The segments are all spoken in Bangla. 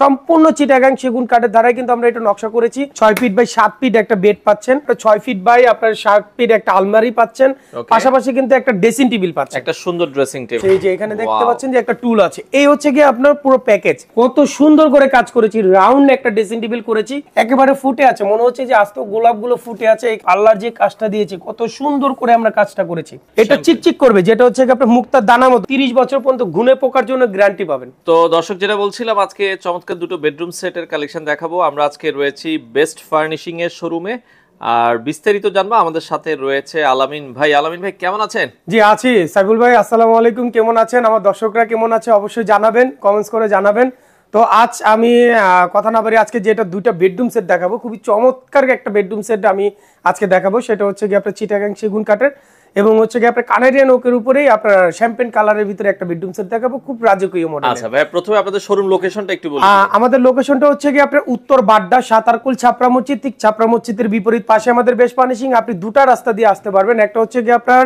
সম্পূর্ণ চিটাগাং সেগুন কাঠের দ্বারাই কিন্তু আমরা এটা নকশা করেছি ছয় ফিট বাই সাত ফিট একটা বেড পাচ্ছেন ছয় ফিট বাই আপনার সাত ফিট একটা আলমারি পাচ্ছেন পাশাপাশি কিন্তু একটা ড্রেসিং টেবিল পাচ্ছেন একটা সুন্দর ড্রেসিং টেবিল এই যে এখানে দেখতে পাচ্ছেন যে একটা টুল আছে এই হচ্ছে কি আপনার পুরো প্যাকেজ কত সুন্দর করে কাজ করেছি রাউন্ড একটা ড্রেসিং টেবিল করেছি একেবারে ফুটে আছে মনে হচ্ছে যে আস্ত গোলাপগুলো ফুটে আছে এই আল্লাহর যে কাজটা দিয়েছে কত সুন্দর করে আমরা কাজটা করেছি এটা চিকচিক করবে যেটা হচ্ছে আপনার মুক্তার দানা মতো তিরিশ বছর পর্যন্ত ঘুনে পোকার জন্য গ্যারান্টি পাবেন তো দর্শক যেটা বলছিলাম আজকে চমৎকার চমৎকার দুটো বেডরুম সেটের কালেকশন দেখাবো আমরা আজকে রয়েছি বেস্ট ফার্নিশিং এর শোরুমে আর বিস্তারিত জানবো আমাদের সাথে রয়েছে আলামিন ভাই আলামিন ভাই কেমন আছেন জি আছি সাইফুল ভাই আসসালামু আলাইকুম কেমন আছেন আমার দর্শকরা কেমন আছে অবশ্যই জানাবেন কমেন্টস করে জানাবেন তো আজ আমি কথা না পারি আজকে যেটা দুইটা বেডরুম সেট দেখাবো খুবই চমৎকার একটা বেডরুম সেট আমি আজকে দেখাবো সেটা হচ্ছে গিয়ে আপনার চিটাগাং সেগুন কাঠের এবং হচ্ছে কি আপনার কানাডিয়ান ওকের উপরেই আপনার শ্যাম্পেন কালারের ভিতরে একটা বেডরুম সেট দেখাবো খুব রাজকীয় মডেল আচ্ছা ভাই প্রথমে আপনাদের শোরুম লোকেশনটা একটু বলুন আমাদের লোকেশনটা হচ্ছে কি আপনার উত্তর বাড্ডা সাতারকুল ছাপরা মসজিদ ঠিক ছাপরা মসজিদের বিপরীত পাশে আমাদের বেশ পানিশিং আপনি দুটা রাস্তা দিয়ে আসতে পারবেন একটা হচ্ছে কি আপনার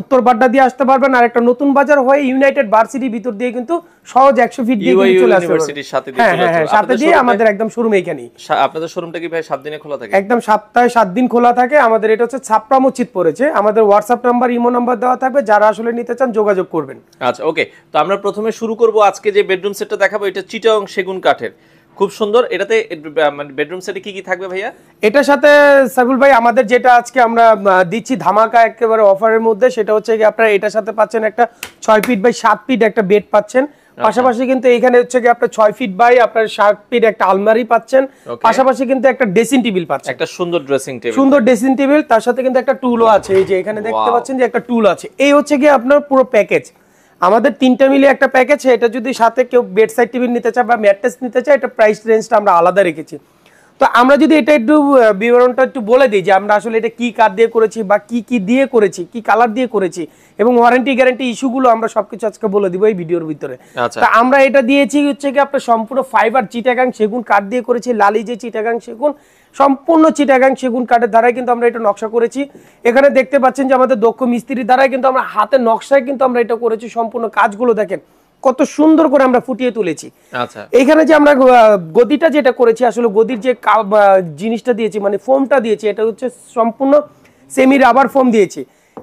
উত্তর বাড্ডা দিয়ে আসতে পারবেন আর একটা নতুন বাজার হয়ে ইউনাইটেড ভার্সিটির ভিতর দিয়ে কিন্তু সহজ 100 ফিট দিয়ে চলে আসতে পারবেন সাথে দিয়ে হ্যাঁ হ্যাঁ, হ্যাঁ সাথে দিয়ে আমাদের একদম শোরুম এইখানেই আপনাদের শোরুমটা কি ভাই সাত দিনে খোলা থাকে একদম সপ্তাহে সাত দিন খোলা থাকে আমাদের এটা হচ্ছে ছাপরা মসজিদ পড়েছে আমাদের হোয়াটসঅ্যাপ নাম্বার ইমো নাম্বার দেওয়া থাকবে যারা আসলে নিতে চান যোগাযোগ করবেন আচ্ছা ওকে তো আমরা প্রথমে শুরু করব আজকে যে বেডরুম সেটটা দেখাবো এটা চিটাং সেগুন কাঠের খুব সুন্দর এটাতে মানে বেডরুম সেটে কি কি থাকবে ভাইয়া এটার সাথে সাইবুল ভাই আমাদের যেটা আজকে আমরা দিচ্ছি ধামাকা একেবারে অফারের মধ্যে সেটা হচ্ছে কি আপনারা এটার সাথে পাচ্ছেন একটা ছয় ফিট বাই সাত ফিট একটা বেড পাচ্ছেন আচ্ছা। পাশাপাশি কিন্তু এখানে হচ্ছে কি আপনার 6 ফিট বাই আপনার 7 ফিট একটা আলমারি পাচ্ছেন পাশাপাশি কিন্তু একটা ড্রেসিং টেবিল পাচ্ছেন একটা সুন্দর ড্রেসিং টেবিল সুন্দর ড্রেসিং টেবিল তার সাথে কিন্তু একটা টুলও আছে এই যে এখানে দেখতে পাচ্ছেন যে একটা টুল আছে এই হচ্ছে কি আপনার পুরো প্যাকেজ আমাদের তিনটা মিলে একটা প্যাকেজ এটা যদি সাথে কেউ বেড সাইড টেবিল নিতে চায় বা ম্যাট্রেস নিতে চায় এটা প্রাইস রেঞ্জটা আমরা আলাদা রেখেছি তো আমরা যদি এটা একটু বিবরণটা একটু বলে দিই যে আমরা আসলে এটা কি কার দিয়ে করেছি বা কি কি দিয়ে করেছি কি কালার দিয়ে করেছি এবং ওয়ারেন্টি গ্যারেন্টি ইস্যুগুলো আমরা সবকিছু আজকে বলে দিব এই ভিডিওর ভিতরে আচ্ছা। তা আমরা এটা দিয়েছি হচ্ছে কি আপনার সম্পূর্ণ ফাইবার চিটাগাং সেগুন কাঠ দিয়ে করেছি লালি যে চিটাগাং সেগুন সম্পূর্ণ চিটাগাং সেগুন কাঠের দ্বারাই কিন্তু আমরা এটা নকশা করেছি এখানে দেখতে পাচ্ছেন যে আমাদের দক্ষ মিস্ত্রির দ্বারাই কিন্তু আমরা হাতে নকশায় কিন্তু আমরা এটা করেছি সম্পূর্ণ কাজগুলো দেখেন কত সুন্দর করে আমরা ফুটিয়ে তুলেছি আচ্ছা। এখানে যে আমরা গদিটা যেটা করেছি আসলে গদির যে জিনিসটা দিয়েছি মানে ফোমটা দিয়েছি এটা হচ্ছে সম্পূর্ণ সেমি রাবার ফোম দিয়েছি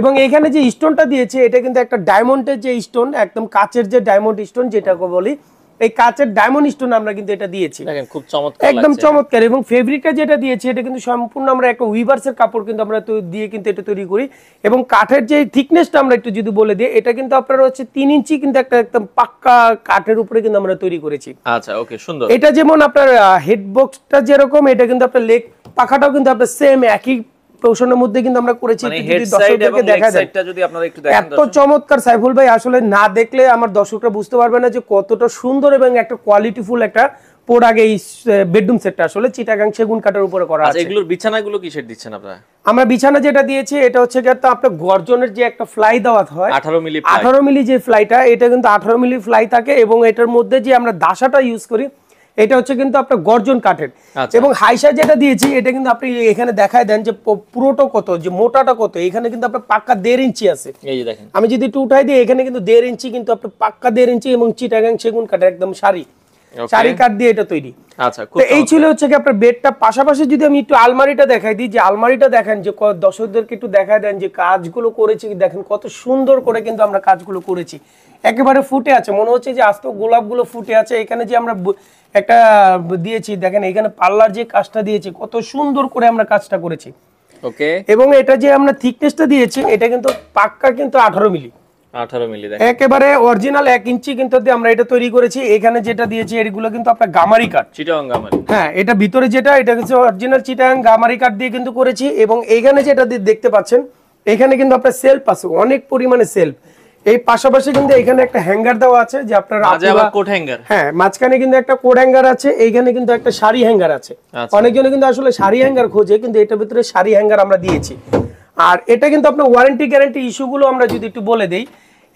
এবং এখানে যে স্টোনটা দিয়েছে এটা কিন্তু একটা ডায়মন্ডের যে স্টোন একদম কাচের যে ডায়মন্ড স্টোন যেটাকে বলি এই কাচের ডায়মন্ড স্টোন আমরা কিন্তু এটা দিয়েছি খুব চমৎকার একদম চমৎকার এবং ফেব্রিকটা যেটা দিয়েছি এটা কিন্তু সম্পূর্ণ আমরা একটা উইভার্সের কাপড় কিন্তু আমরা দিয়ে কিন্তু এটা তৈরি করি এবং কাঠের যে থিকনেসটা আমরা একটু যদি বলে দিই এটা কিন্তু আপনার হচ্ছে তিন ইঞ্চি কিন্তু একটা একদম পাক্কা কাঠের উপরে কিন্তু আমরা তৈরি করেছি আচ্ছা ওকে সুন্দর এটা যেমন আপনার হেডবক্সটা যেরকম এটা কিন্তু আপনার লেগ পাখাটাও কিন্তু আপনার সেম একই প্রোশনের মধ্যে কিন্তু আমরা করেছি মানে দর্শকদেরকে দেখা যায় এত চমৎকার সাইফুল ভাই আসলে না দেখলে আমার দর্শকরা বুঝতে পারবে না যে কতটা সুন্দর এবং একটা কোয়ালিটিফুল একটা এই বেডরুম সেটটা আসলে চিটাগাং সেগুন কাঠের উপরে করা আচ্ছা, আছে এগুলোর বিছানাগুলো কি সেট দিচ্ছেন আপনারা আমরা বিছানা যেটা দিয়েছি এটা হচ্ছে তো আপনার গর্জনের যে একটা ফ্লাই দেওয়া হয় আঠারো মিলি আঠারো মিলি যে ফ্লাইটা এটা কিন্তু আঠারো মিলি ফ্লাই থাকে এবং এটার মধ্যে যে আমরা দাসাটা ইউজ করি এটা হচ্ছে কিন্তু আপনার গর্জন কাঠের আচ্ছা। এবং হাইসা যেটা দিয়েছি এটা কিন্তু আপনি এখানে দেখায় দেন যে পুরোটা কত যে মোটাটা কত এখানে কিন্তু আপনার পাক্কা দেড় ইঞ্চি আছে এই যে দেখেন আমি যদি একটু উঠাই দিই এখানে কিন্তু দেড় ইঞ্চি কিন্তু আপনার পাক্কা দেড় ইঞ্চি এবং চিটাগাং সেগুন কাঠের একদম শাড়ি শাড়ি কাঠ দিয়ে এটা তৈরি আচ্ছা, এই ছিল হচ্ছে কি আপনার বেডটা পাশাপাশি যদি আমি একটু আলমারিটা দেখাই দিই যে আলমারিটা দেখেন যে দর্শকদেরকে একটু দেখায় দেন যে কাজগুলো করেছি দেখেন কত সুন্দর করে কিন্তু আমরা কাজগুলো করেছি একেবারে ফুটে আছে মনে হচ্ছে যে আস্ত গোলাপগুলো ফুটে আছে এখানে যে আমরা একটা দিয়েছি দেখেন এখানে পাল্লার যে কাজটা দিয়েছি কত সুন্দর করে আমরা কাজটা করেছি ওকে এবং এটা যে আমরা থিকনেসটা দিয়েছি এটা কিন্তু পাক্কা কিন্তু আঠারো মিলি তৈরি করেছি এখানে যেটা দিয়েছি কিন্তু আপনার গামারি কাঠ হ্যাঁ, এটা ভিতরে যেটা এটা অরিজিনাল চিটাং গামারি কাঠ দিয়ে কিন্তু করেছি এবং এখানে যেটা দেখতে পাচ্ছেন এখানে কিন্তু আপনার সেলফ আছে অনেক পরিমাণে সেলফ এই পাশাপাশি কিন্তু এখানে একটা হ্যাঙ্গার দেওয়া আছে যে আপনার কোট হ্যাঙ্গার হ্যাঁ মাঝখানে কিন্তু একটা কোট হ্যাঙ্গার আছে এইখানে কিন্তু একটা শাড়ি হ্যাঙ্গার আছে আচ্ছা। অনেকজনে কিন্তু আসলে শাড়ি হ্যাঙ্গার খোঁজে কিন্তু এটার ভিতরে শাড়ি হ্যাঙ্গার আমরা দিয়েছি আর এটা কিন্তু আপনার ওয়ারেন্টি গ্যারান্টি ইস্যুগুলো আমরা যদি একটু বলে দিই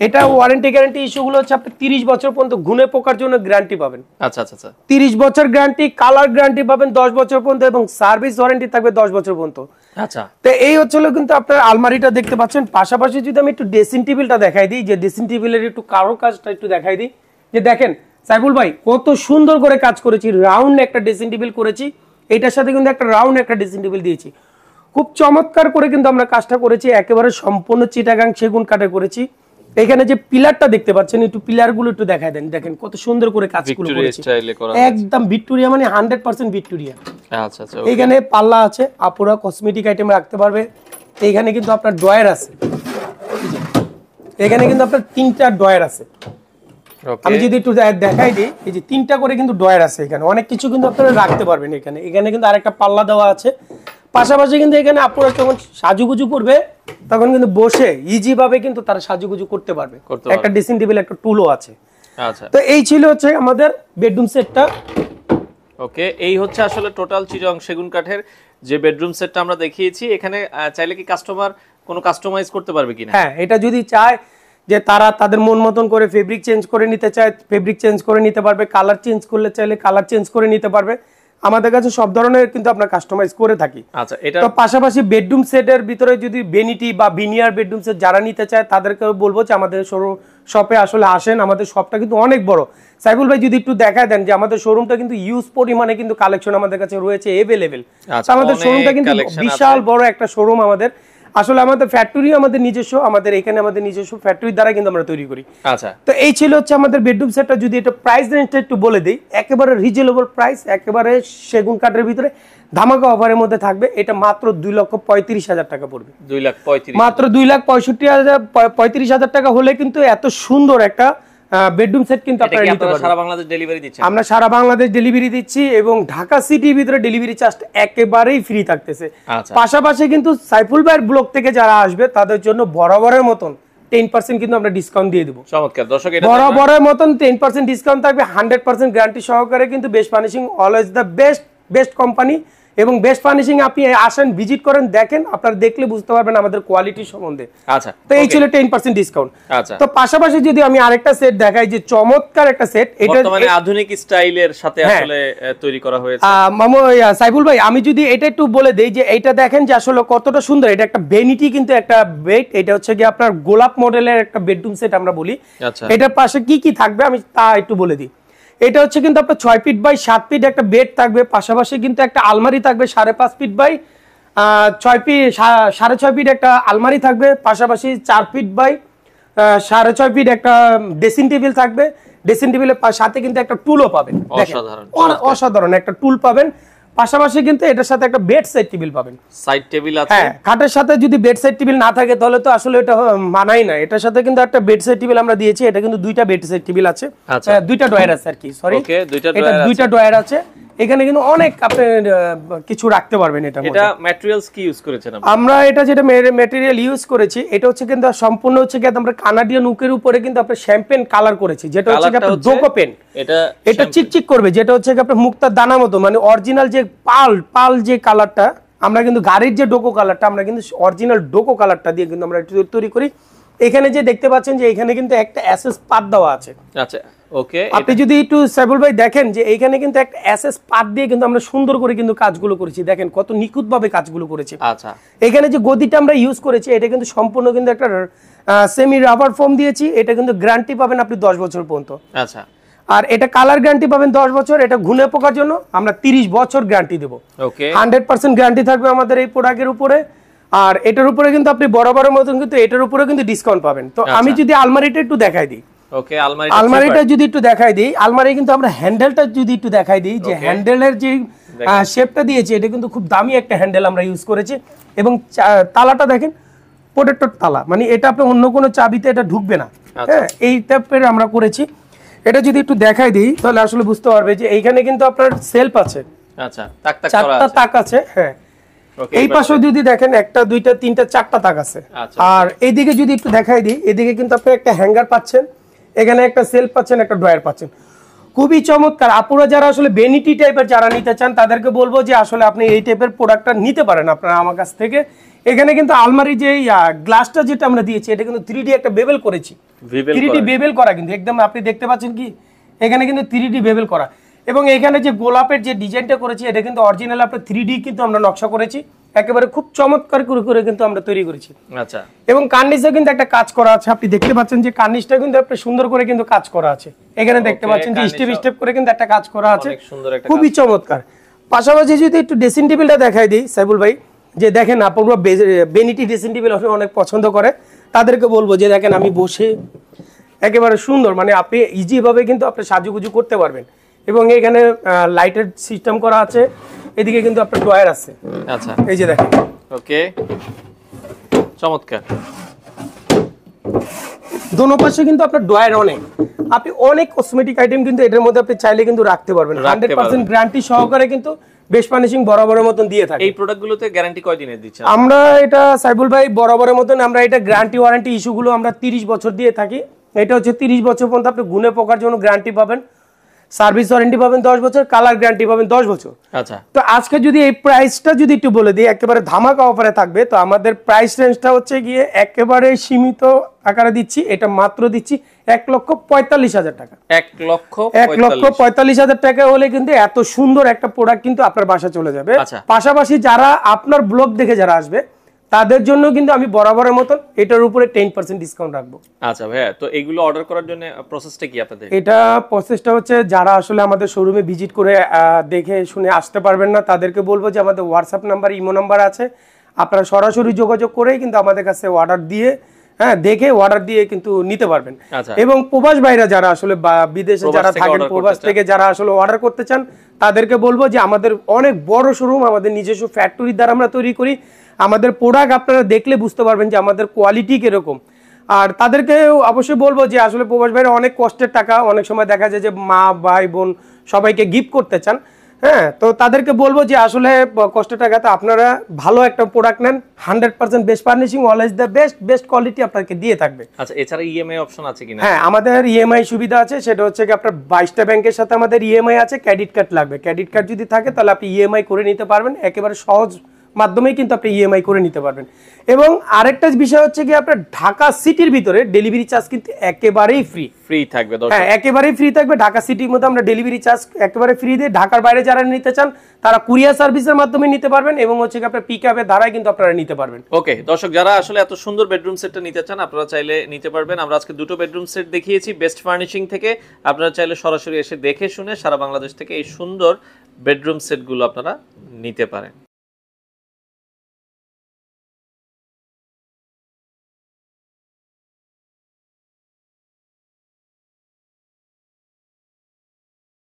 এটা ওয়ারেন্টি গ্যারান্টি ইস্যুগুলো হচ্ছে আপনি তিরিশ বছর পর্যন্ত ঘুনে পোকার জন্য গ্যারান্টি পাবেন আচ্ছা, আচ্ছা আচ্ছা তিরিশ বছর গ্যারান্টি কালার গ্যারান্টি পাবেন দশ বছর পর্যন্ত এবং সার্ভিস ওয়ারেন্টি থাকবে দশ বছর পর্যন্ত আচ্ছা তো এই হচ্ছিল কিন্তু আপনার আলমারিটা দেখতে পাচ্ছেন পাশাপাশি যদি আমি একটু ড্রেসিং টেবিলটা দেখাই দিই যে ড্রেসিং টেবিলের একটু কারো কাজটা একটু দেখাই দিই যে দেখেন সাইফুল ভাই কত সুন্দর করে কাজ করেছি রাউন্ড একটা ড্রেসিং টেবিল করেছি এটার সাথে কিন্তু একটা রাউন্ড একটা ড্রেসিং টেবিল দিয়েছি খুব চমৎকার করে কিন্তু আমরা কাজটা করেছি একেবারে সম্পূর্ণ চিটাগাং সেগুন কাটে করেছি এখানে যে পিলারটা দেখতে পাচ্ছেন একটু পিলার গুলো একটু দেখায় দেন দেখেন কত সুন্দর করে কাজগুলো করেছে একদম ভিক্টোরিয়া মানে হান্ড্রেড পার্সেন্ট ভিক্টোরিয়া আচ্ছা, আচ্ছা, এখানে পাল্লা আছে আপুরা কসমেটিক আইটেম রাখতে পারবে এখানে কিন্তু আপনার ড্রয়ার আছে এখানে কিন্তু আপনার তিনটা ড্রয়ার আছে আমি যদি একটু দেখাই দিই এই যে তিনটা করে কিন্তু ড্রয়ার আছে এখানে অনেক কিছু কিন্তু আপনারা রাখতে পারবেন এখানে এখানে কিন্তু আরেকটা পাল্লা দেওয়া আছে পাশাপাশি কিন্তু এখানে আপনারা যখন সাজুগুজু করবে তখন কিন্তু বসে ইজি ভাবে কিন্তু তারা সাজুগুজু করতে পারবে একটা ড্রেসিং টেবিল একটা টুলও আছে আচ্ছা তো এই ছিল হচ্ছে আমাদের বেডরুম সেটটা ওকে এই হচ্ছে আসলে টোটাল চিরং সেগুন কাঠের যে বেডরুম সেটটা আমরা দেখিয়েছি এখানে চাইলে কি কাস্টমার কোনো কাস্টমাইজ করতে পারবে কিনা হ্যাঁ এটা যদি চায় যে তারা তাদের মন মতন করে ফেব্রিক চেঞ্জ করে নিতে চায় ফেব্রিক চেঞ্জ করে নিতে পারবে কালার চেঞ্জ করলে চাইলে কালার চেঞ্জ করে নিতে পারবে আমাদের কাছে সব ধরনের কিন্তু আপনার কাস্টমাইজ করে থাকি আচ্ছা এটা পাশাপাশি বেডরুম সেটের ভিতরে যদি বেনিটি বা বিনিয়ার বেডরুম সেট যারা নিতে চায় তাদেরকে বলবো যে আমাদের শোরুম শপে আসলে আসেন আমাদের শপটা কিন্তু অনেক বড় সাইফুল ভাই যদি একটু দেখা দেন যে আমাদের শোরুমটা কিন্তু ইউজ পরিমাণে কিন্তু কালেকশন আমাদের কাছে রয়েছে এভেলেবেল আচ্ছা, আমাদের শোরুমটা কিন্তু বিশাল বড় একটা শোরুম আমাদের আসলে আমাদের ফ্যাক্টরিও আমাদের নিজস্ব আমাদের এখানে আমাদের নিজস্ব ফ্যাক্টরি দ্বারা কিন্তু আমরা তৈরি করি আচ্ছা তো এই ছিল হচ্ছে আমাদের বেডরুম সেটটা যদি এটা প্রাইস রেঞ্জটা একটু বলে দিই একেবারে রিজনেবল প্রাইস একেবারে সেগুন কাঠের ভিতরে ধামাকা অফারের মধ্যে থাকবে এটা মাত্র দুই লক্ষ পঁয়ত্রিশ হাজার টাকা পড়বে দুই লাখ পঁয়ত্রিশ মাত্র দুই লাখ পঁয়ষট্টি হাজার পঁয়ত্রিশ হাজার টাকা হলে কিন্তু এত সুন্দর একটা বেডরুম সেট কিন্তু আপনারা নিতে পারবেন সারা বাংলাদেশ ডেলিভারি দিচ্ছি আমরা সারা বাংলাদেশ ডেলিভারি দিচ্ছি এবং ঢাকা সিটির ভিতরে ডেলিভারি চার্জ একেবারেই ফ্রি থাকতেছে আচ্ছা। পাশাপাশি কিন্তু সাইফুল ভাইয়ের ব্লক থেকে যারা আসবে তাদের জন্য বরাবরের মতন টেন পার্সেন্ট কিন্তু আমরা ডিসকাউন্ট দিয়ে দেবো চমৎকার দর্শক বরাবরের মতন টেন পার্সেন্ট ডিসকাউন্ট থাকবে হান্ড্রেড পার্সেন্ট গ্যারান্টি সহকারে কিন্তু Best Furnishing always the best best company এবং বেস্ট ফার্নিশিং আপনি আসেন ভিজিট করেন দেখেন আপনারা দেখলে বুঝতে পারবেন আমাদের কোয়ালিটি সম্বন্ধে আচ্ছা তো এই ছিল 10% ডিসকাউন্ট আচ্ছা তো পাশাপাশি যদি আমি আরেকটা সেট দেখাই যে চমৎকার একটা সেট এটা মানে আধুনিক স্টাইলের সাথে হ্যাঁ। আসলে তৈরি করা হয়েছে মামু সাইফুল ভাই আমি যদি এটা একটু বলে দেই যে এটা দেখেন যে আসলে কতটা সুন্দর এটা একটা ভেনিটি কিন্তু একটা বেড এটা হচ্ছে কি আপনার গোলাপ মডেলের একটা বেডরুম সেট আমরা বলি আচ্ছা। এটার পাশে কি কি থাকবে আমি তা একটু বলে দিই এটা হচ্ছে কিন্তু আপনার ছয় ফিট বাই সাত ফিট একটা বেড থাকবে পাশাপাশি কিন্তু একটা আলমারি থাকবে সাড়ে পাঁচ ফিট বাই ছয় ফিট সাড়ে ছয় ফিট একটা আলমারি থাকবে পাশাপাশি চার ফিট বাই সাড়ে ছয় ফিট একটা ড্রেসিং টেবিল থাকবে ড্রেসিং টেবিলের সাথে কিন্তু একটা টুলও পাবেন অসাধারণ একটা টুল পাবেন পাশাপাশি কিন্তু এটার সাথে একটা বেড সাইড টেবিল পাবেন সাইড টেবিল আছে হ্যাঁ খাটের সাথে যদি বেড সাইড টেবিল না থাকে তাহলে তো আসলে এটা মানাই না এটার সাথে কিন্তু একটা বেড সাইড টেবিল আমরা দিয়েছি এটা কিন্তু দুইটা বেড সাইড টেবিল আছে আচ্ছা। দুইটা ড্রয়ার আছে আর কি সরি দুইটা ড্রয়ার আছে এখানে কিন্তু অনেক আপনি কিছু রাখতে পারবেন এটা এটা ম্যাটেরিয়ালস কি ইউজ করেছেন আমরা এটা যেটা ম্যাটেরিয়াল ইউজ করেছি এটা হচ্ছে কিন্তু সম্পূর্ণ হচ্ছে কি আমরা কানাডিয়ান উকের উপরে কিন্তু আপনি শ্যাম্পেন কালার করেছি যেটা হচ্ছে আপনার জোকো পেন এটা এটা চিকচিক করবে যেটা হচ্ছে কি আপনার মুক্তার দানা মতো মানে অরিজিনাল যে পাল পাল যে কালারটা আমরা কিন্তু গাড়ির যে ডোকো কালারটা আমরা কিন্তু অরিজিনাল ডোকো কালারটা দিয়ে কিন্তু আমরা তৈরি করি এখানে যে দেখতে পাচ্ছেন যে এখানে কিন্তু একটা অ্যাসেস পাত দেওয়া আছে আচ্ছা আপনি যদি একটু সাইবুল ভাই দেখেন যে এইখানে কিন্তু একটা এসএস পাত দিয়ে কিন্তু আমরা সুন্দর করে কিন্তু কাজগুলো করেছি দেখেন কত নিখুঁত ভাবে কাজগুলো করেছি আচ্ছা। এখানে যে গদিটা আমরা ইউজ করেছি এটা কিন্তু সম্পূর্ণ কিন্তু একটা সেমি রাবার ফোম দিয়েছি এটা কিন্তু গ্যারান্টি পাবেন আপনি দশ বছর পর্যন্ত আচ্ছা আর এটা কালার গ্যারান্টি পাবেন দশ বছর এটা ঘুনে পোকার জন্য আমরা তিরিশ বছর গ্যারান্টি দেবো হান্ড্রেড পার্সেন্ট গ্যারান্টি থাকবে আমাদের এই প্রোডাক্টের উপরে আর এটার উপরে কিন্তু আপনি বড় বড় মতন কিন্তু এটার উপরে কিন্তু ডিসকাউন্ট পাবেন তো আমি আচ্ছা। যদি আলমারিটা একটু দেখাই দিই ওকে আলমারি আলমারিটা যদি একটু দেখাই দিই আলমারি কিন্তু আমরা হ্যান্ডেলটা যদি একটু দেখাই দিই যে হ্যান্ডেলের যে শেপটা দিয়েছে এটা কিন্তু খুব দামি একটা হ্যান্ডেল আমরা ইউজ করেছি এবং তালাটা দেখেন প্রোটেক্টর তালা মানে এটা আপনি অন্য কোনো চাবিতে এটা ঢুকবে না আচ্ছা। হ্যাঁ এই টাইপের আমরা করেছি এটা যদি একটু দেখাই দিই তাহলে আসলে বুঝতে পারবে যে এইখানে কিন্তু আপনার সেলফ আছে আচ্ছা তাক তাক আছে তাক আছে হ্যাঁ এই পাশে যদি দেখেন একটা দুইটা তিনটা চারটা তাক আছে আচ্ছা। আর এইদিকে যদি একটু দেখাই দিই এদিকে কিন্তু আপনি একটা হ্যাঙ্গার পাচ্ছেন এখানে একটা সেলফ পাচ্ছেন একটা ড্রয়ার পাচ্ছেন খুবই চমৎকার আপনারা যারা আসলে বেনিটি টাইপের যারা নিতে চান তাদেরকে বলবো যে আসলে আপনি এই টাইপের প্রোডাক্টটা নিতে পারেন আপনারা আমার কাছ থেকে এখানে কিন্তু আলমারি যে গ্লাসটা যেটা আমরা দিয়েছি এটা কিন্তু থ্রি একটা বেবেল করেছি থ্রি বেবেল করা কিন্তু একদম আপনি দেখতে পাচ্ছেন কি এখানে কিন্তু থ্রি বেবেল করা এবং এখানে যে গোলাপের যে ডিজাইনটা করেছি এটা কিন্তু অরিজিনাল আপনার থ্রি কিন্তু আমরা নকশা করেছি একেবারে খুব চমৎকার করে করে কিন্তু আমরা তৈরি করেছি আচ্ছা এবং কার্নিশও কিন্তু একটা কাজ করা আছে আপনি দেখতে পাচ্ছেন যে কার্নিশটা কিন্তু আপনি সুন্দর করে কিন্তু কাজ করা আছে এখানে দেখতে পাচ্ছেন যে স্টেপ স্টেপ করে কিন্তু একটা কাজ করা আছে খুবই চমৎকার পাশাপাশি যদি একটু ড্রেসিং টেবিলটা দেখাই দিই সাইবুল ভাই যে দেখেন আপনারা বেনিটি ড্রেসিং টেবিল অনেক পছন্দ করে তাদেরকে বলবো যে দেখেন আমি বসে একেবারে সুন্দর মানে আপনি ইজিভাবে কিন্তু আপনি সাজুগুজু করতে পারবেন এবং এখানে লাইটের সিস্টেম করা আছে এদিকে কিন্তু আপনার ড্রয়ার আছে আচ্ছা এই যে দেখেন ওকে চমৎকার দোনো পাশে কিন্তু আপনার ড্রয়ার অনেক আপনি অনেক কসমেটিক আইটেম কিন্তু এটার মধ্যে আপনি চাইলে কিন্তু রাখতে পারবেন হান্ড্রেড পার্সেন্ট গ্যারান্টি সহকারে কিন্তু বেশ পানিশিং বরাবরের মতন দিয়ে থাকে এই প্রোডাক্টগুলোতে গ্যারান্টি কয় দিনের দিচ্ছেন আমরা এটা সাইবুল ভাই বরাবরের মতন আমরা এটা গ্যারান্টি ওয়ারেন্টি ইস্যুগুলো আমরা তিরিশ বছর দিয়ে থাকি এটা হচ্ছে তিরিশ বছর পর্যন্ত আপনি গুণে পোকার জন্য গ্যারান্টি পাবেন সার্ভিস ওয়ারেন্টি পাবেন দশ বছর কালার গ্যারান্টি পাবেন দশ বছর আচ্ছা তো আজকে যদি এই প্রাইসটা যদি একটু বলে দিই একেবারে ধামাকা অফারে থাকবে তো আমাদের প্রাইস রেঞ্জটা হচ্ছে গিয়ে একেবারে সীমিত আকারে দিচ্ছি এটা মাত্র দিচ্ছি এক লক্ষ পঁয়তাল্লিশ হাজার টাকা এক লক্ষ এক লক্ষ পঁয়তাল্লিশ হাজার টাকা হলে কিন্তু এত সুন্দর একটা প্রোডাক্ট কিন্তু আপনার বাসা চলে যাবে আচ্ছা। পাশাপাশি যারা আপনার ব্লগ দেখে যারা আসবে তাদের জন্য কিন্তু আমি বরাবরের মতন এটার উপরে টেন পার্সেন্ট ডিসকাউন্ট রাখবো আচ্ছা ভাইয়া তো এগুলো অর্ডার করার জন্য প্রসেসটা কি আপনাদের এটা প্রসেসটা হচ্ছে যারা আসলে আমাদের শোরুমে ভিজিট করে দেখে শুনে আসতে পারবেন না তাদেরকে বলবো যে আমাদের হোয়াটসঅ্যাপ নাম্বার ইমো নাম্বার আছে আপনারা সরাসরি যোগাযোগ করেই কিন্তু আমাদের কাছে অর্ডার দিয়ে হ্যাঁ দেখে অর্ডার দিয়ে কিন্তু নিতে পারবেন আচ্ছা। এবং প্রবাস বাইরা যারা আসলে বিদেশে যারা থাকেন প্রবাস থেকে যারা আসলে অর্ডার করতে চান তাদেরকে বলবো যে আমাদের অনেক বড় শোরুম আমাদের নিজস্ব ফ্যাক্টরির দ্বারা আমরা তৈরি করি আমাদের প্রোডাক্ট আপনারা দেখলে বুঝতে পারবেন যে আমাদের কোয়ালিটি কিরকম আর তাদেরকে অবশ্যই বলবো যে আসলে প্রবাস ভাইরা অনেক কষ্টের টাকা অনেক সময় দেখা যায় যে মা ভাই বোন সবাইকে গিফট করতে চান হ্যাঁ তো তাদেরকে বলবো যে আসলে কষ্ট টাকাতে আপনারা ভালো একটা প্রোডাক্ট নেন hundred percent Best Furnishing always the best best quality আপনাকে দিয়ে থাকবে আচ্ছা এছাড়া ইএমআই e অপশন আছে কিনা হ্যাঁ আমাদের ইএমআই e সুবিধা আছে সেটা হচ্ছে কি আপনার বাইশটা ব্যাংকের সাথে আমাদের ইএমআই e আছে ক্রেডিট কার্ড লাগবে ক্রেডিট কার্ড যদি থাকে তাহলে আপনি ইএমআই করে নিতে পারবেন একেবারে সহজ মাধ্যমেই কিন্তু আপনি ইএমআই করে নিতে পারবেন এবং আরেকটা বিষয় হচ্ছে কি আপনার ঢাকা সিটির ভিতরে ডেলিভারি চার্জ কিন্তু একেবারেই ফ্রি ফ্রি থাকবে হ্যাঁ একেবারেই ফ্রি থাকবে ঢাকা সিটির মধ্যে আমরা ডেলিভারি চার্জ একেবারে ফ্রি দিয়ে ঢাকার বাইরে যারা নিতে চান তারা কুরিয়ার সার্ভিসের মাধ্যমে নিতে পারবেন এবং হচ্ছে কি আপনার পিক আপের দ্বারাই কিন্তু আপনারা নিতে পারবেন ওকে দর্শক যারা আসলে এত সুন্দর বেডরুম সেটটা নিতে চান আপনারা চাইলে নিতে পারবেন আমরা আজকে দুটো বেডরুম সেট দেখিয়েছি বেস্ট ফার্নিশিং থেকে আপনারা চাইলে সরাসরি এসে দেখে শুনে সারা বাংলাদেশ থেকে এই সুন্দর বেডরুম সেটগুলো আপনারা নিতে পারেন